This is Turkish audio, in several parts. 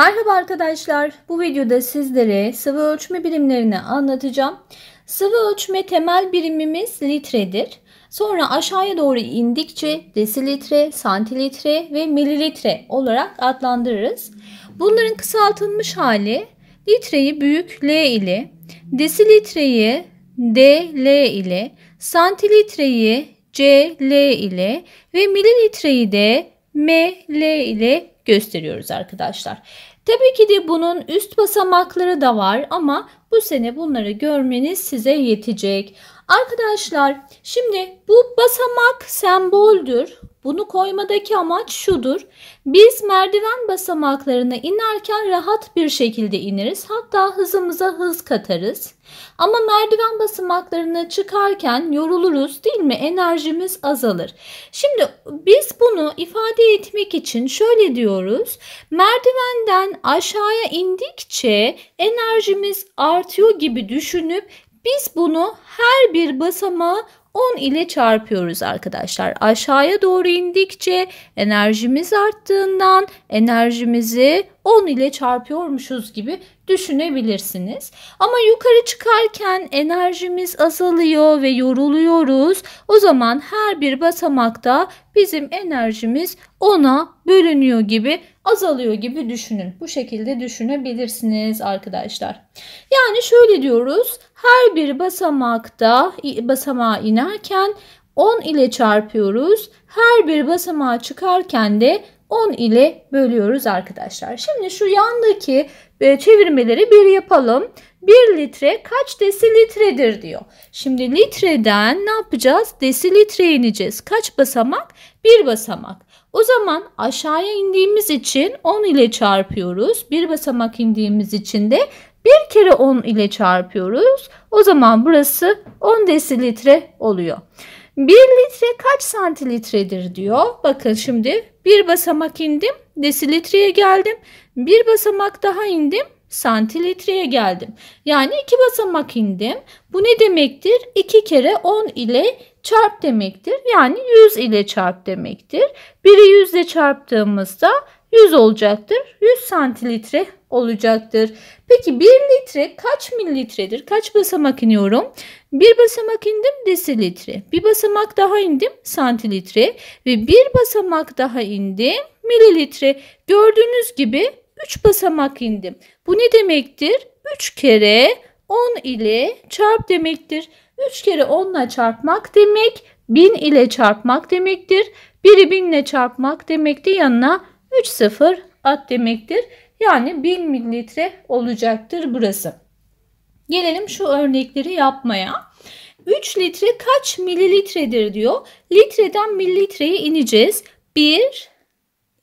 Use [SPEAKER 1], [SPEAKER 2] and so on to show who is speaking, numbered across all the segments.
[SPEAKER 1] Merhaba arkadaşlar. Bu videoda sizlere sıvı ölçme birimlerini anlatacağım. Sıvı ölçme temel birimimiz litredir. Sonra aşağıya doğru indikçe desilitre, santilitre ve mililitre olarak adlandırırız. Bunların kısaltılmış hali litreyi büyük L ile, desilitreyi DL ile, santilitreyi CL ile ve mililitreyi de ML ile gösteriyoruz arkadaşlar. Tabii ki de bunun üst basamakları da var ama bu sene bunları görmeniz size yetecek. Arkadaşlar şimdi bu basamak semboldür. Bunu koymadaki amaç şudur. Biz merdiven basamaklarına inerken rahat bir şekilde ineriz. Hatta hızımıza hız katarız. Ama merdiven basamaklarına çıkarken yoruluruz değil mi? Enerjimiz azalır. Şimdi biz bunu ifade etmek için şöyle diyoruz. Merdivenden aşağıya indikçe enerjimiz artıyor gibi düşünüp biz bunu her bir basamağı 10 ile çarpıyoruz arkadaşlar. Aşağıya doğru indikçe enerjimiz arttığından enerjimizi 10 ile çarpıyormuşuz gibi düşünebilirsiniz. Ama yukarı çıkarken enerjimiz azalıyor ve yoruluyoruz. O zaman her bir basamakta bizim enerjimiz 10'a bölünüyor gibi azalıyor gibi düşünün. Bu şekilde düşünebilirsiniz arkadaşlar. Yani şöyle diyoruz. Her bir basamakta basamağa inerken 10 ile çarpıyoruz. Her bir basamağa çıkarken de 10 ile bölüyoruz arkadaşlar. Şimdi şu yandaki e, çevirmeleri bir yapalım. 1 litre kaç desilitredir diyor. Şimdi litreden ne yapacağız? Desilitreye ineceğiz. Kaç basamak? Bir basamak. O zaman aşağıya indiğimiz için 10 ile çarpıyoruz. Bir basamak indiğimiz için de bir kere 10 ile çarpıyoruz. O zaman burası 10 desilitre oluyor. 1 litre kaç santilitredir diyor. Bakın şimdi bir basamak indim. Desilitreye geldim. Bir basamak daha indim santilitreye geldim. Yani iki basamak indim. Bu ne demektir? 2 kere 10 ile çarp demektir. Yani 100 ile çarp demektir. Biri 100 ile çarptığımızda 100 olacaktır. 100 santilitre olacaktır. Peki 1 litre kaç mililitredir? Kaç basamak iniyorum? Bir basamak indim desilitre. Bir basamak daha indim santilitre. Ve bir basamak daha indim mililitre. Gördüğünüz gibi 3 basamak indim. Bu ne demektir? 3 kere 10 ile çarp demektir. 3 kere 10 ile çarpmak demek 1000 ile çarpmak demektir. Biri 1000 ile çarpmak demekti. Yanına 3 sıfır at demektir. Yani 1000 mililitre olacaktır burası. Gelelim şu örnekleri yapmaya. 3 litre kaç mililitredir diyor. Litreden mililitreye ineceğiz. 1,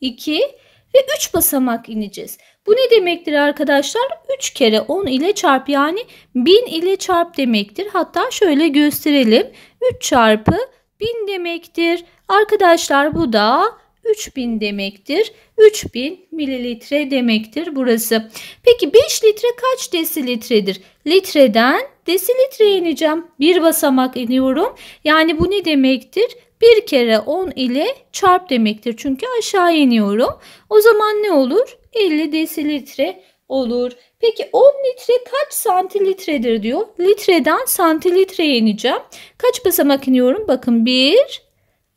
[SPEAKER 1] 2, 3 ve 3 basamak ineceğiz. Bu ne demektir arkadaşlar? 3 kere 10 ile çarp yani 1000 ile çarp demektir. Hatta şöyle gösterelim. 3 çarpı 1000 demektir. Arkadaşlar bu da 3000 demektir. 3000 mililitre demektir burası. Peki 5 litre kaç desilitredir? Litreden desilitreye ineceğim. Bir basamak iniyorum. Yani bu ne demektir? 1 kere 10 ile çarp demektir. Çünkü aşağı iniyorum. O zaman ne olur? 50 desilitre olur. Peki 10 litre kaç santilitredir diyor. Litreden santilitreye ineceğim. Kaç basamak iniyorum? Bakın 1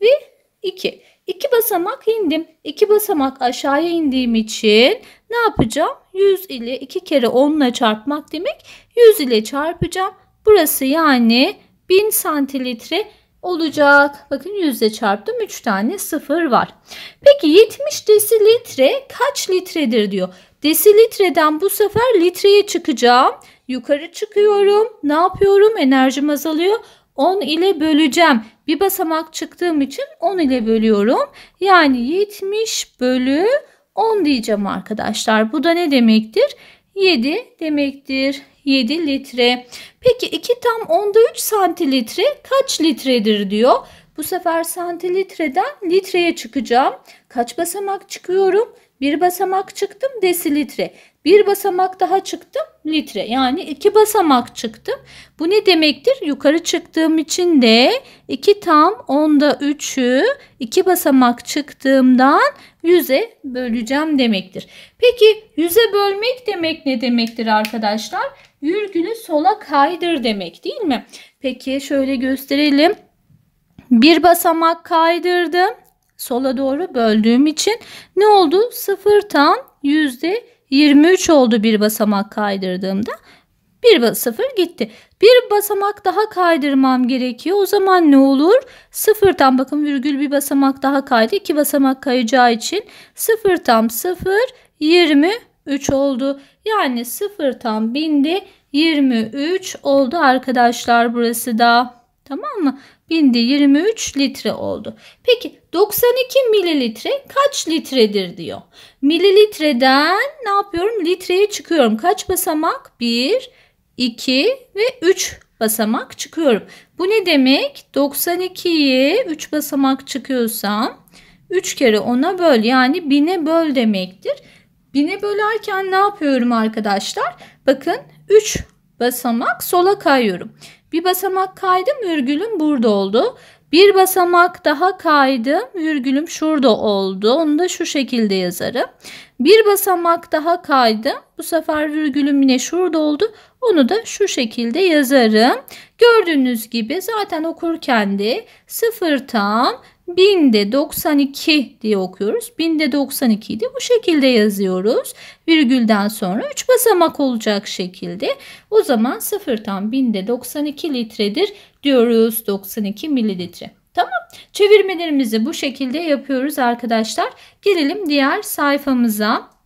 [SPEAKER 1] ve 2. 2 basamak indim. 2 basamak aşağıya indiğim için ne yapacağım? 100 ile 2 kere 10 ile çarpmak demek. 100 ile çarpacağım. Burası yani 1000 santilitre olacak. Bakın yüzde çarptım 3 tane sıfır var. Peki 70 desilitre kaç litredir diyor. Desilitreden bu sefer litreye çıkacağım. Yukarı çıkıyorum. Ne yapıyorum? Enerjim azalıyor. 10 ile böleceğim. Bir basamak çıktığım için 10 ile bölüyorum. Yani 70 bölü 10 diyeceğim arkadaşlar. Bu da ne demektir? 7 demektir. 7 litre. Peki 2 tam onda 3 santilitre kaç litredir diyor. Bu sefer santilitreden litreye çıkacağım. Kaç basamak çıkıyorum? Bir basamak çıktım desilitre. Bir basamak daha çıktım litre. Yani iki basamak çıktım. Bu ne demektir? Yukarı çıktığım için de 2 tam onda 3'ü 2 basamak çıktığımdan 100'e böleceğim demektir. Peki 100'e bölmek demek ne demektir arkadaşlar? Virgülü sola kaydır demek değil mi? Peki şöyle gösterelim. Bir basamak kaydırdım. Sola doğru böldüğüm için ne oldu? Sıfırtan yüzde 23 oldu bir basamak kaydırdığımda. Bir sıfır gitti. Bir basamak daha kaydırmam gerekiyor. O zaman ne olur? sıfırtan bakın virgül bir basamak daha kaydı. İki basamak kayacağı için sıfır tam sıfır 23 oldu. Yani sıfır tam binde 23 oldu arkadaşlar burası da. Tamam mı? binde 23 litre oldu. Peki 92 mililitre kaç litredir diyor. Mililitreden ne yapıyorum? Litreye çıkıyorum. Kaç basamak? 1, 2 ve 3 basamak çıkıyorum. Bu ne demek? 92'yi 3 basamak çıkıyorsam 3 kere 10'a böl yani 1000'e böl demektir. 1000'e bölerken ne yapıyorum arkadaşlar? Bakın 3 basamak sola kayıyorum. Bir basamak kaydım virgülüm burada oldu. Bir basamak daha kaydım virgülüm şurada oldu. Onu da şu şekilde yazarım. Bir basamak daha kaydım. Bu sefer virgülüm yine şurada oldu. Onu da şu şekilde yazarım. Gördüğünüz gibi zaten okurken de tam binde 92 diye okuyoruz. Binde 92'yi de bu şekilde yazıyoruz. Virgülden sonra 3 basamak olacak şekilde. O zaman tam binde 92 litredir diyoruz. 92 mililitre. Tamam. Çevirmelerimizi bu şekilde yapıyoruz arkadaşlar. Gelelim diğer sayfamıza.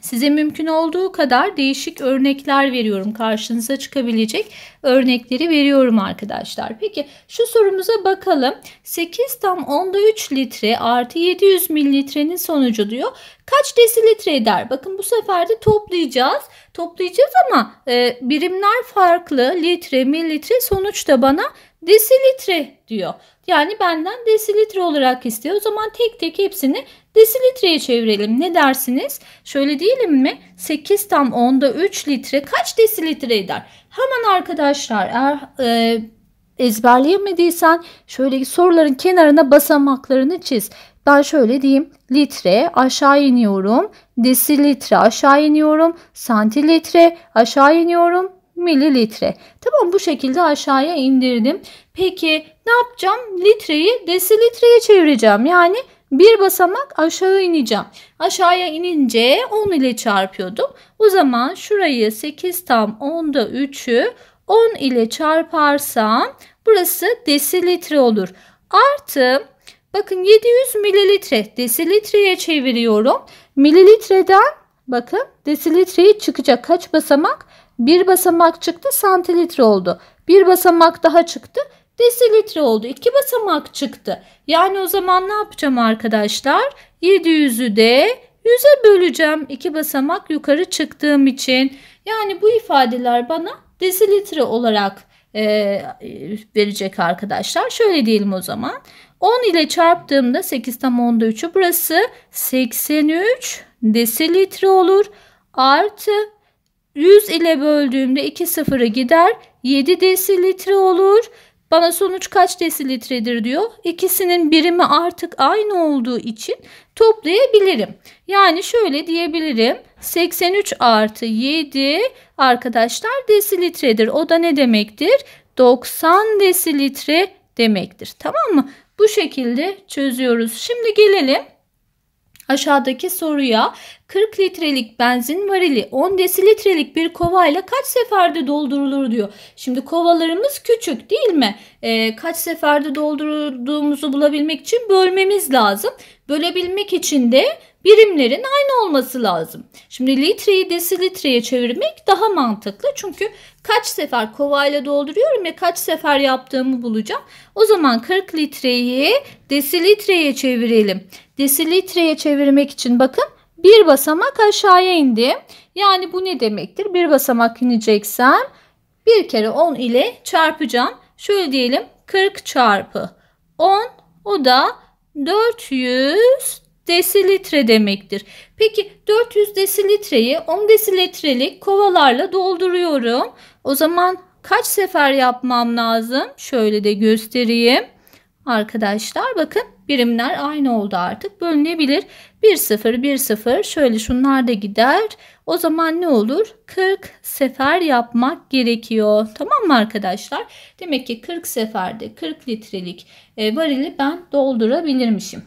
[SPEAKER 1] Size mümkün olduğu kadar değişik örnekler veriyorum. Karşınıza çıkabilecek örnekleri veriyorum arkadaşlar. Peki şu sorumuza bakalım. 8 tam 10'da 3 litre artı 700 mililitrenin sonucu diyor. Kaç desilitre eder? Bakın bu sefer de toplayacağız. Toplayacağız ama e, birimler farklı. Litre, mililitre sonuçta bana desilitre diyor. Yani benden desilitre olarak istiyor. O zaman tek tek hepsini desilitreye çevirelim. Ne dersiniz? Şöyle diyelim mi? 8 tam 10'da 3 litre kaç desilitre eder? Hemen arkadaşlar eğer e, ezberleyemediysen şöyle soruların kenarına basamaklarını çiz. Ben şöyle diyeyim litre aşağı iniyorum, desilitre aşağı iniyorum, santilitre aşağı iniyorum, mililitre. Tamam bu şekilde aşağıya indirdim. Peki ne yapacağım? Litreyi desilitreye çevireceğim. Yani bir basamak aşağı ineceğim. Aşağıya inince 10 ile çarpıyordum. O zaman şurayı 8 tam 10'da 3'ü 10 ile çarparsam burası desilitre olur. Artı bakın 700 mililitre desilitreye çeviriyorum. Mililitreden bakın desilitreye çıkacak kaç basamak? Bir basamak çıktı santilitre oldu. Bir basamak daha çıktı desilitre oldu. İki basamak çıktı. Yani o zaman ne yapacağım arkadaşlar? 700'ü de 100'e böleceğim. İki basamak yukarı çıktığım için. Yani bu ifadeler bana desilitre olarak e, verecek arkadaşlar. Şöyle diyelim o zaman. 10 ile çarptığımda 8 tam 10'da 3'ü burası 83 desilitre olur. Artı 100 ile böldüğümde 2 sıfırı gider. 7 desilitre olur. Bana sonuç kaç desilitredir diyor. İkisinin birimi artık aynı olduğu için toplayabilirim. Yani şöyle diyebilirim. 83 artı 7 arkadaşlar desilitredir. O da ne demektir? 90 desilitre demektir. Tamam mı? Bu şekilde çözüyoruz. Şimdi gelelim aşağıdaki soruya 40 litrelik benzin varili 10 desilitrelik bir kovayla kaç seferde doldurulur diyor. Şimdi kovalarımız küçük değil mi? E, kaç seferde doldurduğumuzu bulabilmek için bölmemiz lazım. Bölebilmek için de birimlerin aynı olması lazım. Şimdi litreyi desilitreye çevirmek daha mantıklı. Çünkü kaç sefer kovayla dolduruyorum ya kaç sefer yaptığımı bulacağım. O zaman 40 litreyi desilitreye çevirelim. Desilitreye çevirmek için bakın bir basamak aşağıya indim. Yani bu ne demektir? Bir basamak ineceksem bir kere 10 ile çarpacağım. Şöyle diyelim 40 çarpı 10 o da 400 desilitre demektir. Peki 400 desilitreyi 10 desilitrelik kovalarla dolduruyorum. O zaman kaç sefer yapmam lazım? Şöyle de göstereyim. Arkadaşlar bakın birimler aynı oldu artık. Bölünebilir. 1 0 1 0 şöyle şunlar da gider. O zaman ne olur? 40 sefer yapmak gerekiyor. Tamam mı arkadaşlar? Demek ki 40 seferde 40 litrelik e, varili ben doldurabilirmişim.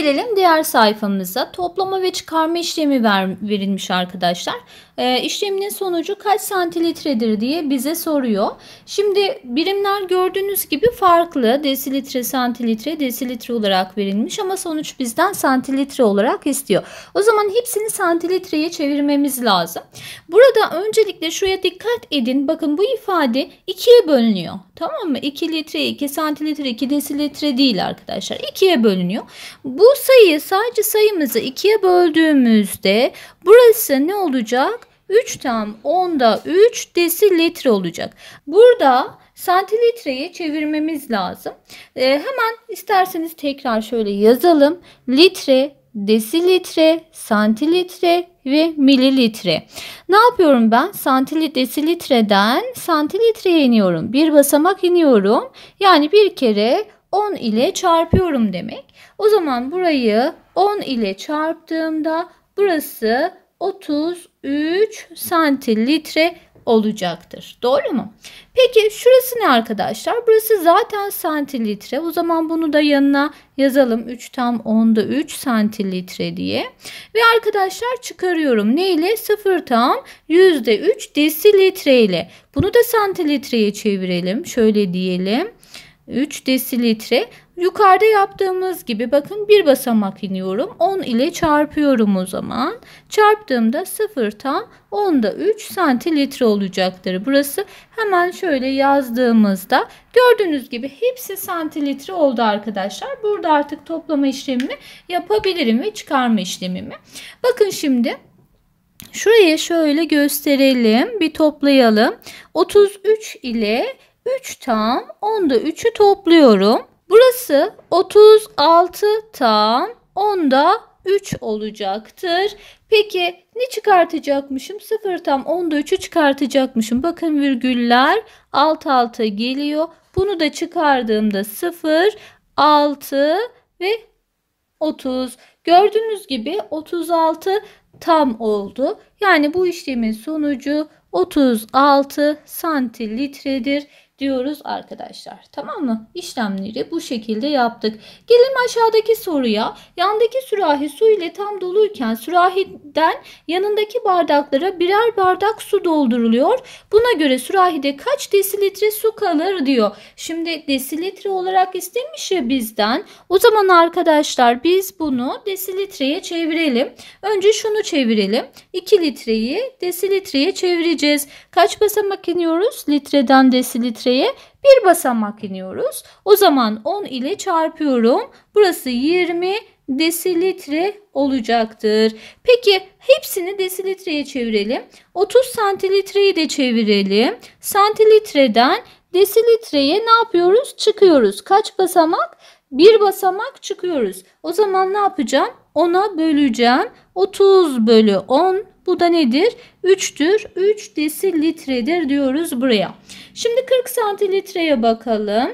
[SPEAKER 1] Gelelim diğer sayfamıza. Toplama ve çıkarma işlemi ver, verilmiş arkadaşlar. E, işleminin sonucu kaç santilitredir diye bize soruyor. Şimdi birimler gördüğünüz gibi farklı. Desilitre, santilitre, desilitre olarak verilmiş ama sonuç bizden santilitre olarak istiyor. O zaman hepsini santilitreye çevirmemiz lazım. Burada öncelikle şuraya dikkat edin. Bakın bu ifade ikiye bölünüyor. Tamam mı? 2 litre, 2 santilitre, 2 desilitre değil arkadaşlar. ikiye bölünüyor. Bu bu sayıyı sadece sayımızı ikiye böldüğümüzde burası ne olacak? 3 tam 10'da 3 desilitre olacak. Burada santilitreyi çevirmemiz lazım. E, hemen isterseniz tekrar şöyle yazalım. Litre, desilitre, santilitre ve mililitre. Ne yapıyorum ben? Santili desilitreden santilitreye iniyorum. Bir basamak iniyorum. Yani bir kere 10 ile çarpıyorum demek. O zaman burayı 10 ile çarptığımda burası 33 santilitre olacaktır. Doğru mu? Peki şurası ne arkadaşlar? Burası zaten santilitre. O zaman bunu da yanına yazalım. 3 tam 10'da 3 santilitre diye. Ve arkadaşlar çıkarıyorum. Ne ile? 0 tam %3 desilitre ile. Bunu da santilitreye çevirelim. Şöyle diyelim. 3 desilitre. Yukarıda yaptığımız gibi bakın bir basamak iniyorum. 10 ile çarpıyorum o zaman. Çarptığımda 0 0'tan 10'da 3 santilitre olacaktır. Burası hemen şöyle yazdığımızda gördüğünüz gibi hepsi santilitre oldu arkadaşlar. Burada artık toplama işlemimi yapabilirim ve çıkarma işlemimi. Bakın şimdi şuraya şöyle gösterelim. Bir toplayalım. 33 ile 3 tam 10'da 3'ü topluyorum. Burası 36 tam 10'da 3 olacaktır. Peki ne çıkartacakmışım? 0 tam 10'da 3'ü çıkartacakmışım. Bakın virgüller alt alta geliyor. Bunu da çıkardığımda 0, 6 ve 30. Gördüğünüz gibi 36 tam oldu. Yani bu işlemin sonucu 36 santilitredir diyoruz arkadaşlar. Tamam mı? İşlemleri bu şekilde yaptık. gelin aşağıdaki soruya. Yandaki sürahi su ile tam doluyken sürahiden yanındaki bardaklara birer bardak su dolduruluyor. Buna göre sürahide kaç desilitre su kalır diyor. Şimdi desilitre olarak istemiş ya bizden. O zaman arkadaşlar biz bunu desilitreye çevirelim. Önce şunu çevirelim. 2 litreyi desilitreye çevireceğiz. Kaç basamak iniyoruz? Litreden desilitre köşeye bir basamak iniyoruz. O zaman 10 ile çarpıyorum. Burası 20 desilitre olacaktır. Peki hepsini desilitreye çevirelim. 30 santilitreyi de çevirelim. Santilitreden desilitreye ne yapıyoruz? Çıkıyoruz. Kaç basamak? Bir basamak çıkıyoruz. O zaman ne yapacağım? 10'a böleceğim. 30 bölü 10 bu da nedir? 3'tür. 3 desilitredir diyoruz buraya. Şimdi 40 santilitreye bakalım.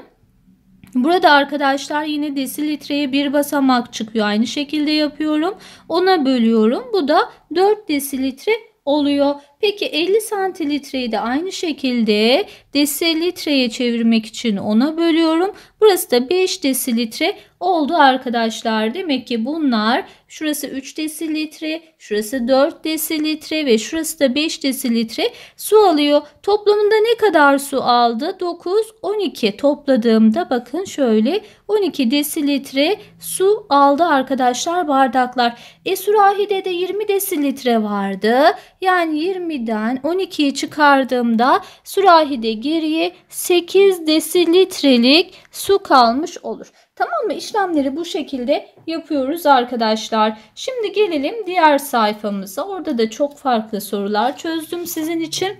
[SPEAKER 1] Burada arkadaşlar yine desilitreye bir basamak çıkıyor. Aynı şekilde yapıyorum. Ona bölüyorum. Bu da 4 desilitre oluyor. Peki 50 santilitreyi de aynı şekilde desilitreye çevirmek için ona bölüyorum. Burası da 5 desilitre oldu arkadaşlar. Demek ki bunlar şurası 3 desilitre, şurası 4 desilitre ve şurası da 5 desilitre su alıyor. Toplamında ne kadar su aldı? 9, 12 topladığımda bakın şöyle 12 desilitre su aldı arkadaşlar bardaklar. E sürahide de 20 desilitre vardı. Yani 20 12'den 12'ye çıkardığımda sürahide geriye 8 desilitrelik su kalmış olur. Tamam mı? İşlemleri bu şekilde yapıyoruz arkadaşlar. Şimdi gelelim diğer sayfamıza. Orada da çok farklı sorular çözdüm sizin için.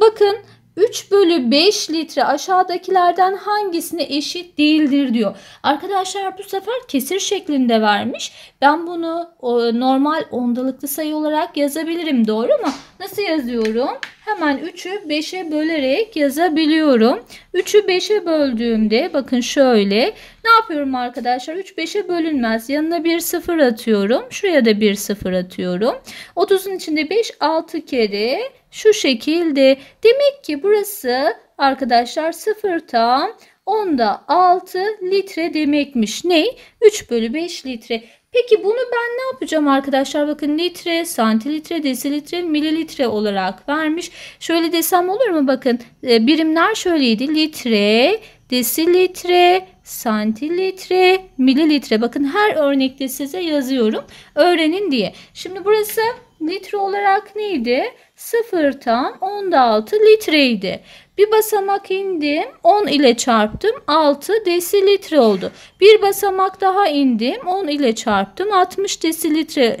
[SPEAKER 1] Bakın 3 bölü 5 litre aşağıdakilerden hangisine eşit değildir diyor. Arkadaşlar bu sefer kesir şeklinde vermiş ben bunu normal ondalıklı sayı olarak yazabilirim doğru mu? Nasıl yazıyorum? Hemen 3'ü 5'e bölerek yazabiliyorum. 3'ü 5'e böldüğümde bakın şöyle ne yapıyorum arkadaşlar? 3 5'e bölünmez. Yanına bir sıfır atıyorum. Şuraya da bir sıfır atıyorum. 30'un içinde 5 6 kere şu şekilde. Demek ki burası arkadaşlar 0 tam onda 6 litre demekmiş. Ne? 3 bölü 5 litre. Peki bunu ben ne yapacağım arkadaşlar? Bakın litre, santilitre, desilitre, mililitre olarak vermiş. Şöyle desem olur mu? Bakın e, birimler şöyleydi. Litre, desilitre, santilitre, mililitre. Bakın her örnekte size yazıyorum. Öğrenin diye. Şimdi burası litre olarak neydi? 0 tam 16 litreydi. Bir basamak indim 10 ile çarptım 6 desilitre oldu. Bir basamak daha indim 10 ile çarptım 60 desilitre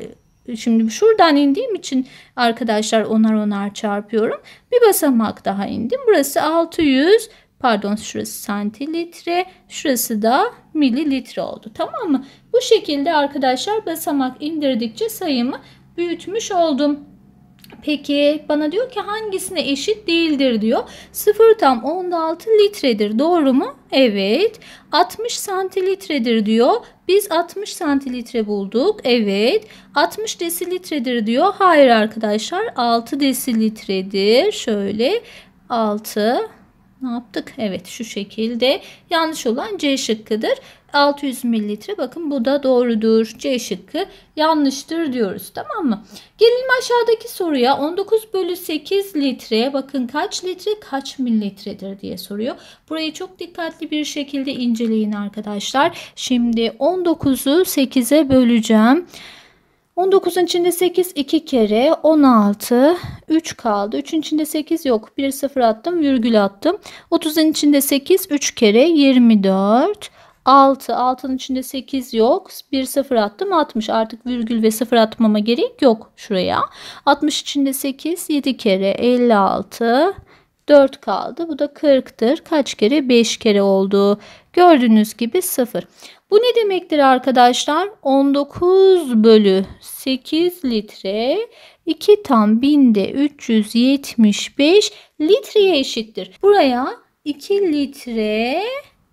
[SPEAKER 1] Şimdi şuradan indiğim için arkadaşlar onar onar çarpıyorum. Bir basamak daha indim. Burası 600 pardon şurası santilitre şurası da mililitre oldu tamam mı? Bu şekilde arkadaşlar basamak indirdikçe sayımı büyütmüş oldum. Peki bana diyor ki hangisine eşit değildir diyor. 0 tam 16 litredir doğru mu? Evet. 60 santilitredir diyor. Biz 60 santilitre bulduk. Evet. 60 desilitredir diyor. Hayır arkadaşlar 6 desilitredir. Şöyle 6 ne yaptık? Evet şu şekilde yanlış olan C şıkkıdır. 600 mililitre bakın bu da doğrudur. C şıkkı yanlıştır diyoruz tamam mı? Gelelim aşağıdaki soruya 19 bölü 8 litre bakın kaç litre kaç mililitredir diye soruyor. Burayı çok dikkatli bir şekilde inceleyin arkadaşlar. Şimdi 19'u 8'e böleceğim. 19'un içinde 8 2 kere 16 3 kaldı. 3'ün içinde 8 yok. 1 sıfır attım virgül attım. 30'un içinde 8 3 kere 24. 6, 6'nın içinde 8 yok. 1 sıfır attım 60. Artık virgül ve sıfır atmama gerek yok şuraya. 60 içinde 8, 7 kere 56, 4 kaldı. Bu da 40'tır. Kaç kere? 5 kere oldu. Gördüğünüz gibi 0. Bu ne demektir arkadaşlar? 19 bölü 8 litre 2 tam binde 375 litreye eşittir. Buraya 2 litre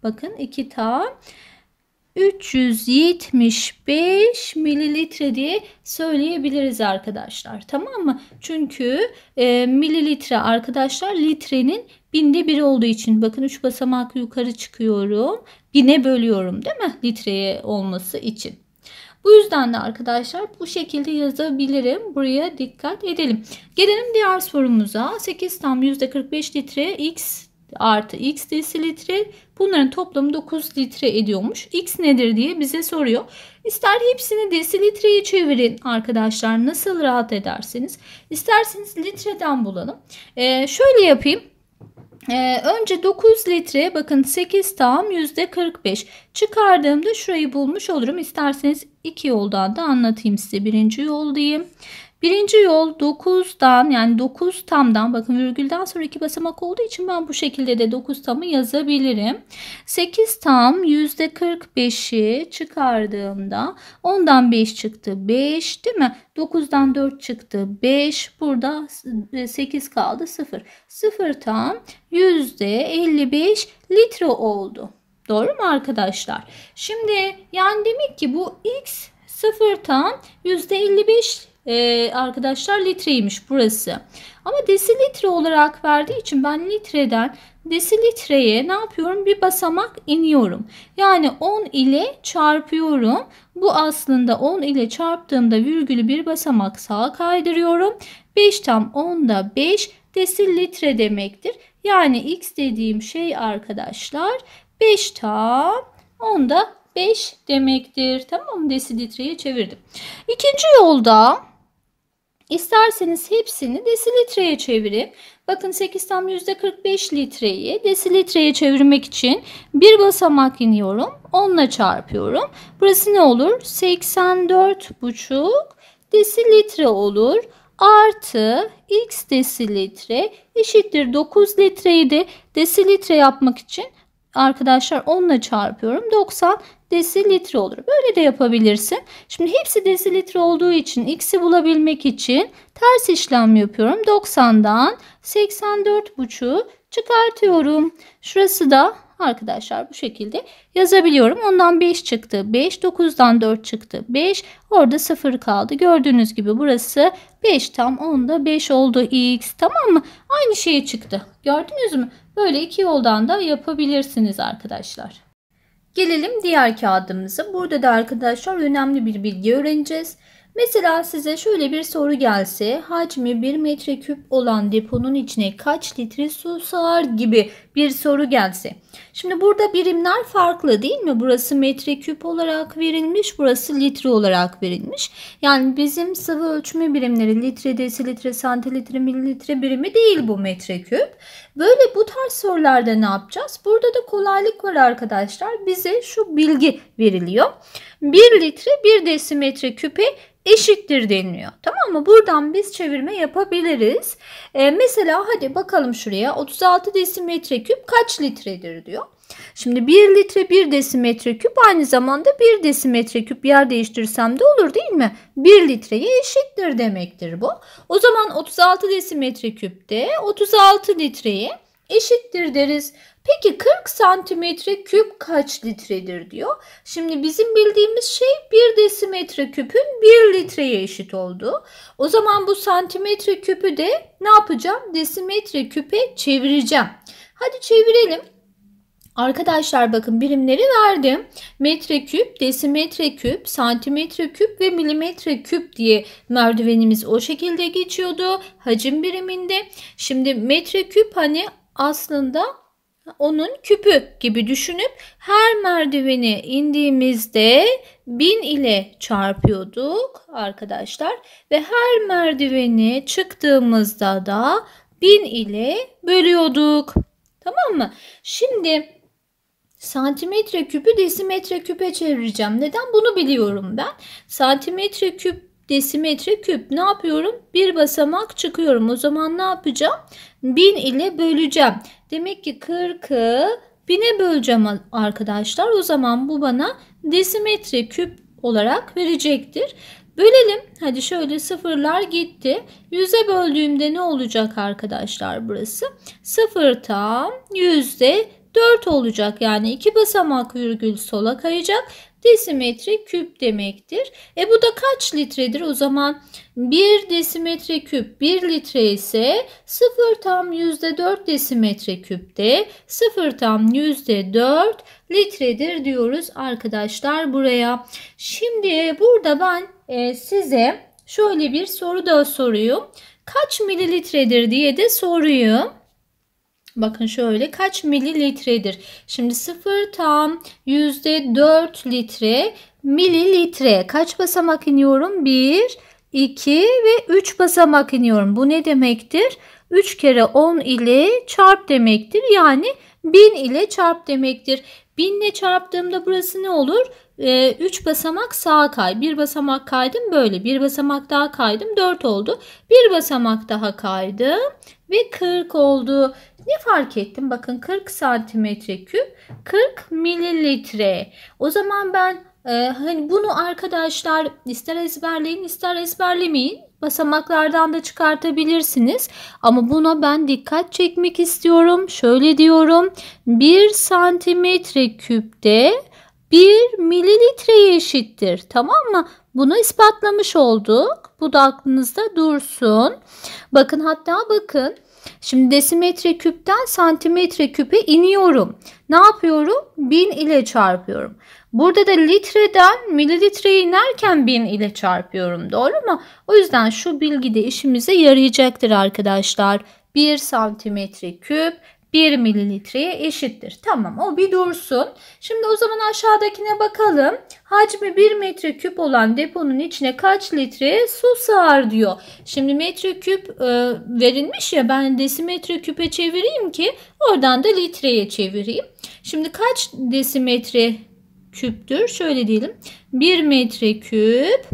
[SPEAKER 1] Bakın 2 tam 375 mililitre diye söyleyebiliriz arkadaşlar. Tamam mı? Çünkü e, mililitre arkadaşlar litrenin binde biri olduğu için bakın 3 basamak yukarı çıkıyorum. Bine bölüyorum değil mi? Litreye olması için. Bu yüzden de arkadaşlar bu şekilde yazabilirim. Buraya dikkat edelim. Gelelim diğer sorumuza. 8 tam %45 litre x artı x desilitre. Bunların toplamı 9 litre ediyormuş. X nedir diye bize soruyor. İster hepsini desilitreye çevirin arkadaşlar nasıl rahat edersiniz. İsterseniz litreden bulalım. Ee, şöyle yapayım. Ee, önce 9 litre bakın 8 tam %45 çıkardığımda şurayı bulmuş olurum. İsterseniz iki yoldan da anlatayım size birinci yol diyeyim. Birinci yol 9'dan yani 9 tamdan bakın virgülden sonra iki basamak olduğu için ben bu şekilde de 9 tamı yazabilirim. 8 tam %45'i çıkardığımda 10'dan 5 çıktı 5 değil mi? 9'dan 4 çıktı 5 burada 8 kaldı 0. 0 tam %55 litre oldu. Doğru mu arkadaşlar? Şimdi yani demek ki bu x sıfırtan %55 e, arkadaşlar litreymiş burası. Ama desilitre olarak verdiği için ben litreden desilitreye ne yapıyorum? Bir basamak iniyorum. Yani 10 ile çarpıyorum. Bu aslında 10 ile çarptığımda virgülü bir basamak sağa kaydırıyorum. 5 tam 10'da 5 desilitre demektir. Yani x dediğim şey arkadaşlar 5 tam 10'da 5 demektir. Tamam mı? Desilitreye çevirdim. İkinci yolda İsterseniz hepsini desilitreye çevirin. Bakın 8 tam %45 litreyi desilitreye çevirmek için bir basamak iniyorum. 10 çarpıyorum. Burası ne olur? 84,5 desilitre olur. Artı x desilitre eşittir 9 litreyi de desilitre yapmak için arkadaşlar 10 çarpıyorum. 90 desilitre olur. Böyle de yapabilirsin. Şimdi hepsi desilitre olduğu için x'i bulabilmek için ters işlem yapıyorum. 90'dan 84,5 çıkartıyorum. Şurası da arkadaşlar bu şekilde yazabiliyorum. Ondan 5 çıktı. 5 9'dan 4 çıktı. 5 orada 0 kaldı. Gördüğünüz gibi burası 5 tam 10'da 5 oldu x tamam mı? Aynı şey çıktı. Gördünüz mü? Böyle iki yoldan da yapabilirsiniz arkadaşlar. Gelelim diğer kağıdımıza. Burada da arkadaşlar önemli bir bilgi öğreneceğiz. Mesela size şöyle bir soru gelse hacmi 1 metreküp olan deponun içine kaç litre su sığar gibi bir soru gelse. Şimdi burada birimler farklı değil mi? Burası metreküp olarak verilmiş, burası litre olarak verilmiş. Yani bizim sıvı ölçme birimleri litre, desilitre, santilitre, mililitre birimi değil bu metreküp. Böyle bu tarz sorularda ne yapacağız? Burada da kolaylık var arkadaşlar. Bize şu bilgi veriliyor. 1 litre 1 desimetre küpe eşittir deniliyor. Tamam mı? Buradan biz çevirme yapabiliriz. Ee, mesela hadi bakalım şuraya 36 desimetre küp kaç litredir diyor. Şimdi 1 litre 1 desimetre küp aynı zamanda 1 desimetre küp yer değiştirsem de olur değil mi? 1 litreye eşittir demektir bu. O zaman 36 desimetre küpte 36 litreye eşittir deriz. Peki 40 santimetre küp kaç litredir diyor. Şimdi bizim bildiğimiz şey 1 desimetre küpün 1 litreye eşit oldu. O zaman bu santimetre küpü de ne yapacağım? Desimetre küpe çevireceğim. Hadi çevirelim. Arkadaşlar bakın birimleri verdim. Metre küp, desimetre küp, santimetre küp ve milimetre küp diye merdivenimiz o şekilde geçiyordu hacim biriminde. Şimdi metre küp hani aslında onun küpü gibi düşünüp her merdiveni indiğimizde 1000 ile çarpıyorduk arkadaşlar ve her merdiveni çıktığımızda da 1000 ile bölüyorduk. Tamam mı? Şimdi santimetre küpü desimetre küpe çevireceğim. Neden? Bunu biliyorum ben. Santimetre küp desimetre küp. Ne yapıyorum? Bir basamak çıkıyorum. O zaman ne yapacağım? 1000 ile böleceğim. Demek ki 40'ı 1000'e böleceğim arkadaşlar. O zaman bu bana desimetre küp olarak verecektir. Bölelim. Hadi şöyle sıfırlar gitti. 100'e böldüğümde ne olacak arkadaşlar burası? 0 tam %4 olacak. Yani iki basamak virgül sola kayacak desimetre küp demektir. E bu da kaç litredir? O zaman 1 desimetre küp 1 litre ise 0 tam %4 desimetre küpte 0 tam %4 litredir diyoruz arkadaşlar buraya. Şimdi burada ben e, size şöyle bir soru da soruyorum. Kaç mililitredir diye de soruyorum. Bakın şöyle kaç mililitredir? Şimdi 0 tam %4 litre mililitre. Kaç basamak iniyorum? 1, 2 ve 3 basamak iniyorum. Bu ne demektir? 3 kere 10 ile çarp demektir. Yani 1000 ile çarp demektir. 1000 ile çarptığımda burası ne olur? 3 ee, basamak sağa kay. 1 basamak kaydım böyle. 1 basamak daha kaydım 4 oldu. 1 basamak daha kaydım ve 40 oldu. Ne fark ettim? Bakın 40 santimetre küp 40 mililitre. O zaman ben e, hani bunu arkadaşlar ister ezberleyin ister ezberlemeyin basamaklardan da çıkartabilirsiniz. Ama buna ben dikkat çekmek istiyorum. Şöyle diyorum 1 santimetre küpte 1 mililitreye eşittir. Tamam mı? Bunu ispatlamış olduk. Bu da aklınızda dursun. Bakın hatta bakın Şimdi desimetre küpten santimetre küpe iniyorum. Ne yapıyorum? 1000 ile çarpıyorum. Burada da litreden mililitreye inerken 1000 ile çarpıyorum. Doğru mu? O yüzden şu bilgi de işimize yarayacaktır arkadaşlar. 1 santimetre küp 1 mililitreye eşittir. Tamam o bir dursun. Şimdi o zaman aşağıdakine bakalım. Hacmi 1 metreküp olan deponun içine kaç litre su sığar diyor. Şimdi metreküp e, verilmiş ya ben desimetre küpe çevireyim ki oradan da litreye çevireyim. Şimdi kaç desimetre küptür? Şöyle diyelim. 1 metreküp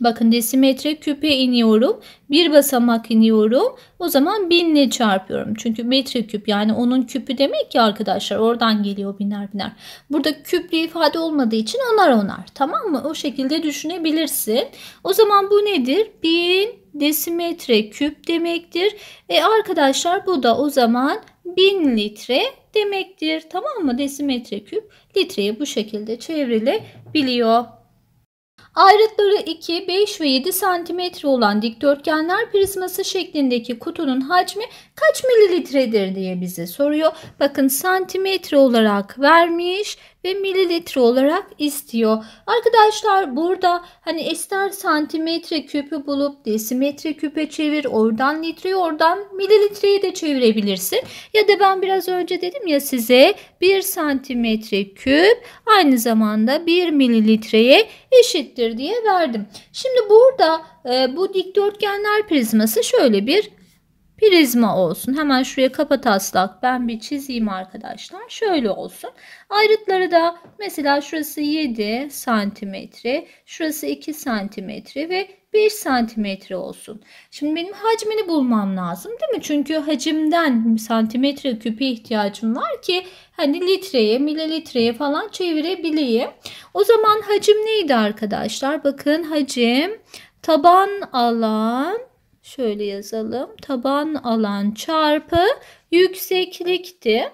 [SPEAKER 1] Bakın desimetre küpe iniyorum. Bir basamak iniyorum. O zaman binle çarpıyorum. Çünkü metreküp yani onun küpü demek ki arkadaşlar oradan geliyor biner biner. Burada küplü ifade olmadığı için onar onar. Tamam mı? O şekilde düşünebilirsin. O zaman bu nedir? Bin desimetre küp demektir. E arkadaşlar bu da o zaman bin litre demektir. Tamam mı? Desimetre küp litreyi bu şekilde çevrilebiliyor. Ayrıtları 2, 5 ve 7 cm olan dikdörtgenler prizması şeklindeki kutunun hacmi kaç mililitredir diye bize soruyor. Bakın santimetre olarak vermiş ve mililitre olarak istiyor. Arkadaşlar burada hani ister santimetre küpü bulup desimetre küpe çevir oradan litreyi oradan mililitreyi de çevirebilirsin. Ya da ben biraz önce dedim ya size 1 santimetre küp aynı zamanda 1 mililitreye eşittir diye verdim. Şimdi burada e, bu dikdörtgenler prizması şöyle bir prizma olsun. Hemen şuraya kapa taslak ben bir çizeyim arkadaşlar. Şöyle olsun. Ayrıtları da mesela şurası 7 santimetre, şurası 2 santimetre ve 1 santimetre olsun. Şimdi benim hacmini bulmam lazım değil mi? Çünkü hacimden santimetre küpe ihtiyacım var ki hani litreye, mililitreye falan çevirebileyim. O zaman hacim neydi arkadaşlar? Bakın hacim taban alan şöyle yazalım. Taban alan çarpı yükseklikti.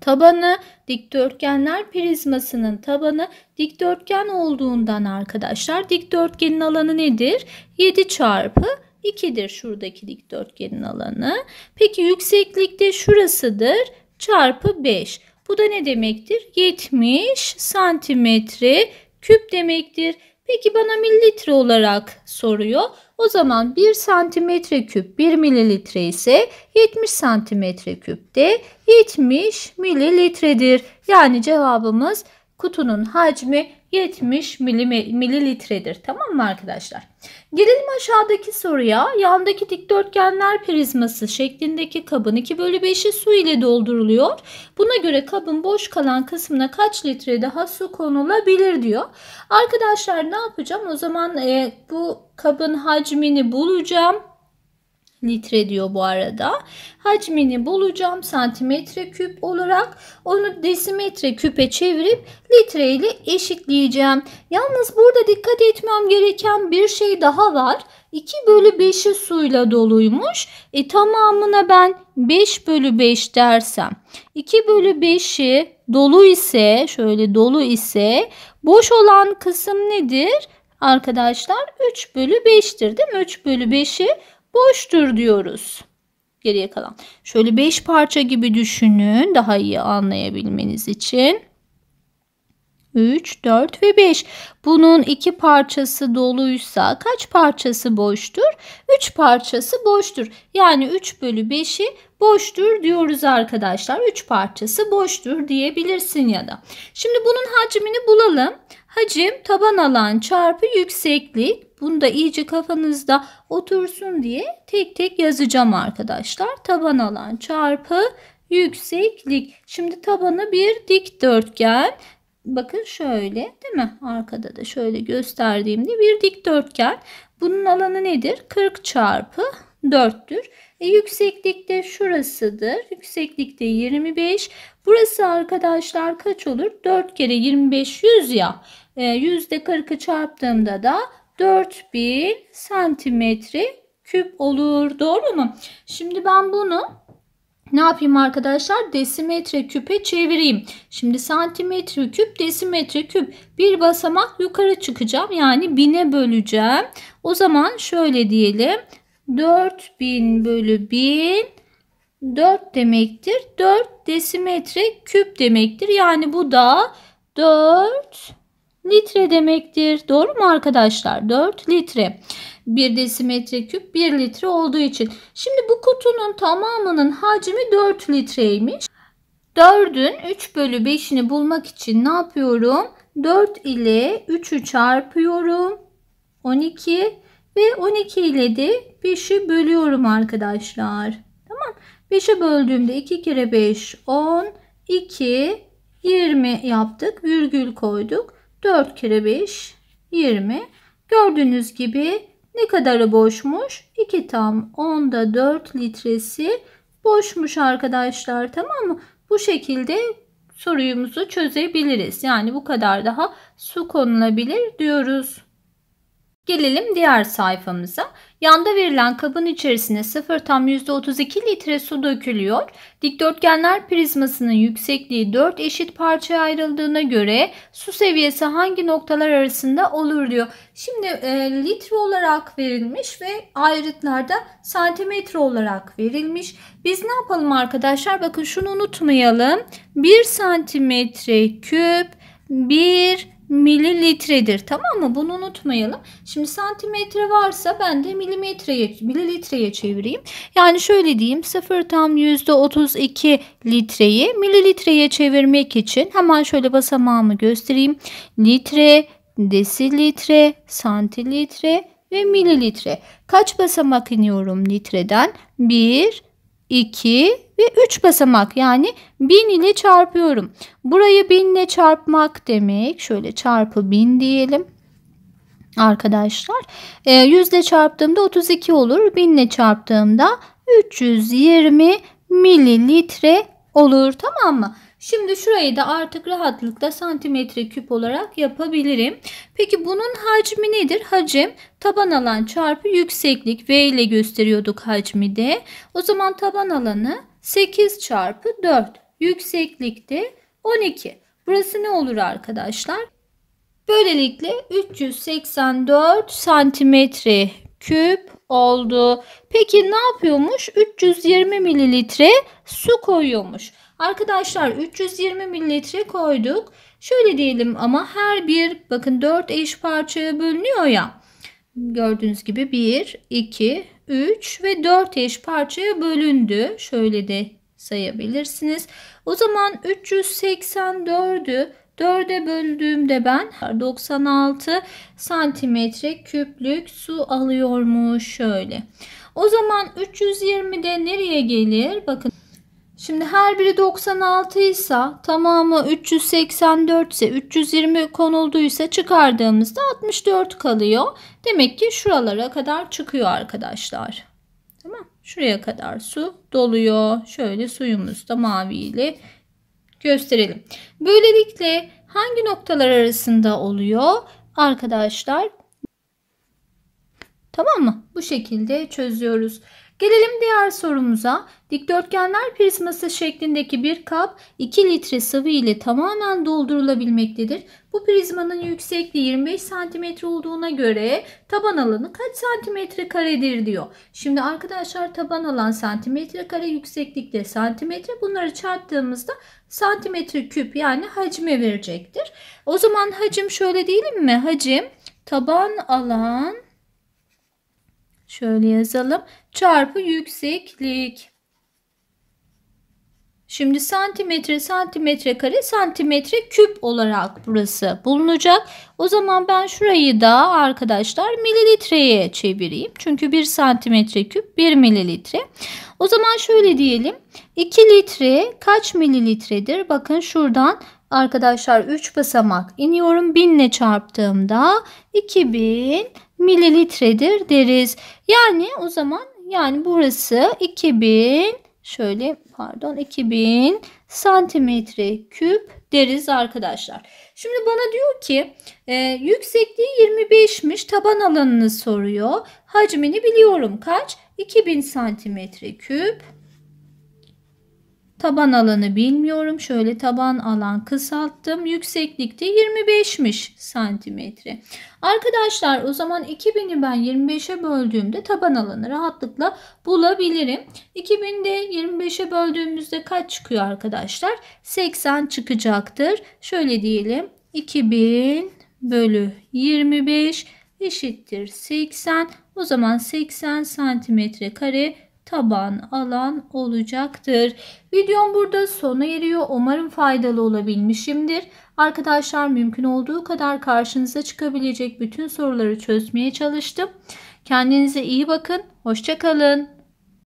[SPEAKER 1] Tabanı dikdörtgenler prizmasının tabanı dikdörtgen olduğundan arkadaşlar dikdörtgenin alanı nedir? 7 çarpı 2'dir şuradaki dikdörtgenin alanı. Peki yükseklikte şurasıdır çarpı 5. Bu da ne demektir? 70 santimetre küp demektir. Peki bana mililitre olarak soruyor. O zaman 1 santimetre küp 1 mililitre ise 70 santimetre küp de 70 mililitredir. Yani cevabımız kutunun hacmi 70 mililitredir. Tamam mı arkadaşlar? Gelelim aşağıdaki soruya. Yandaki dikdörtgenler prizması şeklindeki kabın 2 bölü 5'i su ile dolduruluyor. Buna göre kabın boş kalan kısmına kaç litre daha su konulabilir diyor. Arkadaşlar ne yapacağım? O zaman e, bu kabın hacmini bulacağım litre diyor bu arada. Hacmini bulacağım santimetre küp olarak. Onu desimetre küpe çevirip litre ile eşitleyeceğim. Yalnız burada dikkat etmem gereken bir şey daha var. 2 bölü 5'i suyla doluymuş. E tamamına ben 5 bölü 5 dersem. 2 bölü 5'i dolu ise şöyle dolu ise boş olan kısım nedir? Arkadaşlar 3 bölü 5'tir değil mi? 3 bölü 5'i boştur diyoruz. Geriye kalan. Şöyle 5 parça gibi düşünün daha iyi anlayabilmeniz için. 3, 4 ve 5. Bunun iki parçası doluysa kaç parçası boştur? 3 parçası boştur. Yani 3 bölü 5'i boştur diyoruz arkadaşlar. 3 parçası boştur diyebilirsin ya da. Şimdi bunun hacmini bulalım. Hacim taban alan çarpı yükseklik. Bunu da iyice kafanızda otursun diye tek tek yazacağım arkadaşlar. Taban alan çarpı yükseklik. Şimdi tabanı bir dikdörtgen Bakın şöyle değil mi? Arkada da şöyle gösterdiğimde bir dikdörtgen. Bunun alanı nedir? 40 çarpı 4'tür. E, yükseklikte şurasıdır. Yükseklikte 25. Burası arkadaşlar kaç olur? 4 kere 25 100 ya. E, %40'ı çarptığımda da 4000 santimetre küp olur. Doğru mu? Şimdi ben bunu ne yapayım arkadaşlar? Desimetre küpe çevireyim. Şimdi santimetre küp, desimetre küp. Bir basamak yukarı çıkacağım. Yani bine böleceğim. O zaman şöyle diyelim. 4000 bölü 1000 4 demektir. 4 desimetre küp demektir. Yani bu da 4 litre demektir. Doğru mu arkadaşlar? 4 litre. 1 desimetre küp 1 litre olduğu için. Şimdi bu kutunun tamamının hacmi 4 litreymiş. 4'ün 3 bölü 5'ini bulmak için ne yapıyorum? 4 ile 3'ü çarpıyorum. 12 ve 12 ile de 5'i bölüyorum arkadaşlar. Tamam. 5'e böldüğümde 2 kere 5 10 2 20 yaptık. Virgül koyduk. 4 kere 5 20. Gördüğünüz gibi ne kadarı boşmuş? 2 tam 10'da 4 litresi boşmuş arkadaşlar tamam mı? Bu şekilde soruyumuzu çözebiliriz. Yani bu kadar daha su konulabilir diyoruz. Gelelim diğer sayfamıza. Yanda verilen kabın içerisine 0 tam %32 litre su dökülüyor. Dikdörtgenler prizmasının yüksekliği 4 eşit parçaya ayrıldığına göre su seviyesi hangi noktalar arasında olur diyor. Şimdi e, litre olarak verilmiş ve ayrıtlarda santimetre olarak verilmiş. Biz ne yapalım arkadaşlar? Bakın şunu unutmayalım. 1 santimetre küp 1 mililitredir. Tamam mı? Bunu unutmayalım. Şimdi santimetre varsa ben de milimetreye, mililitreye çevireyim. Yani şöyle diyeyim. sıfır tam yüzde %32 litreyi mililitreye çevirmek için hemen şöyle basamağımı göstereyim. Litre, desilitre, santilitre ve mililitre. Kaç basamak iniyorum litreden? 1, 2 ve 3 basamak yani 1000 ile çarpıyorum. Burayı 1000 ile çarpmak demek. Şöyle çarpı 1000 diyelim. Arkadaşlar 100 ee, ile çarptığımda 32 olur. 1000 ile çarptığımda 320 mililitre olur. Tamam mı? Şimdi şurayı da artık rahatlıkla santimetre küp olarak yapabilirim. Peki bunun hacmi nedir? Hacim taban alan çarpı yükseklik V ile gösteriyorduk hacmi de. O zaman taban alanı 8 çarpı 4 yükseklikte 12. Burası ne olur arkadaşlar? Böylelikle 384 santimetre küp oldu. Peki ne yapıyormuş? 320 mililitre su koyuyormuş. Arkadaşlar 320 mililitre koyduk. Şöyle diyelim ama her bir bakın 4 eş parçaya bölünüyor ya. Gördüğünüz gibi 1, 2, 3 ve 4 eş parçaya bölündü. Şöyle de sayabilirsiniz. O zaman 384'ü 4'e böldüğümde ben 96 santimetre küplük su alıyormuş şöyle. O zaman 320'de nereye gelir? Bakın Şimdi her biri 96 ise tamamı 384 ise 320 konulduysa çıkardığımızda 64 kalıyor. Demek ki şuralara kadar çıkıyor arkadaşlar. Tamam. Şuraya kadar su doluyor. Şöyle suyumuzu da maviyle gösterelim. Böylelikle hangi noktalar arasında oluyor? Arkadaşlar Tamam mı? Bu şekilde çözüyoruz. Gelelim diğer sorumuza. Dikdörtgenler prizması şeklindeki bir kap 2 litre sıvı ile tamamen doldurulabilmektedir. Bu prizmanın yüksekliği 25 cm olduğuna göre taban alanı kaç santimetre karedir diyor. Şimdi arkadaşlar taban alan santimetre kare yükseklikte santimetre bunları çarptığımızda santimetre küp yani hacme verecektir. O zaman hacim şöyle diyelim mi? Hacim taban alan şöyle yazalım çarpı yükseklik. Şimdi santimetre santimetre kare santimetre küp olarak burası bulunacak. O zaman ben şurayı da arkadaşlar mililitreye çevireyim. Çünkü 1 santimetre küp 1 mililitre. O zaman şöyle diyelim. 2 litre kaç mililitredir? Bakın şuradan arkadaşlar 3 basamak iniyorum. 1000 ile çarptığımda 2000 mililitredir deriz. Yani o zaman yani burası 2000 şöyle pardon 2000 santimetre küp deriz arkadaşlar. Şimdi bana diyor ki e, yüksekliği 25'miş taban alanını soruyor. Hacmini biliyorum kaç? 2000 santimetre küp Taban alanı bilmiyorum. Şöyle taban alan kısalttım. Yükseklikte 25'miş santimetre. Arkadaşlar o zaman 2000'i ben 25'e böldüğümde taban alanı rahatlıkla bulabilirim. 2000'de 25'e böldüğümüzde kaç çıkıyor arkadaşlar? 80 çıkacaktır. Şöyle diyelim. 2000 bölü 25 eşittir 80. O zaman 80 santimetre kare taban alan olacaktır. Videom burada sona eriyor. Umarım faydalı olabilmişimdir. Arkadaşlar mümkün olduğu kadar karşınıza çıkabilecek bütün soruları çözmeye çalıştım. Kendinize iyi bakın. Hoşçakalın.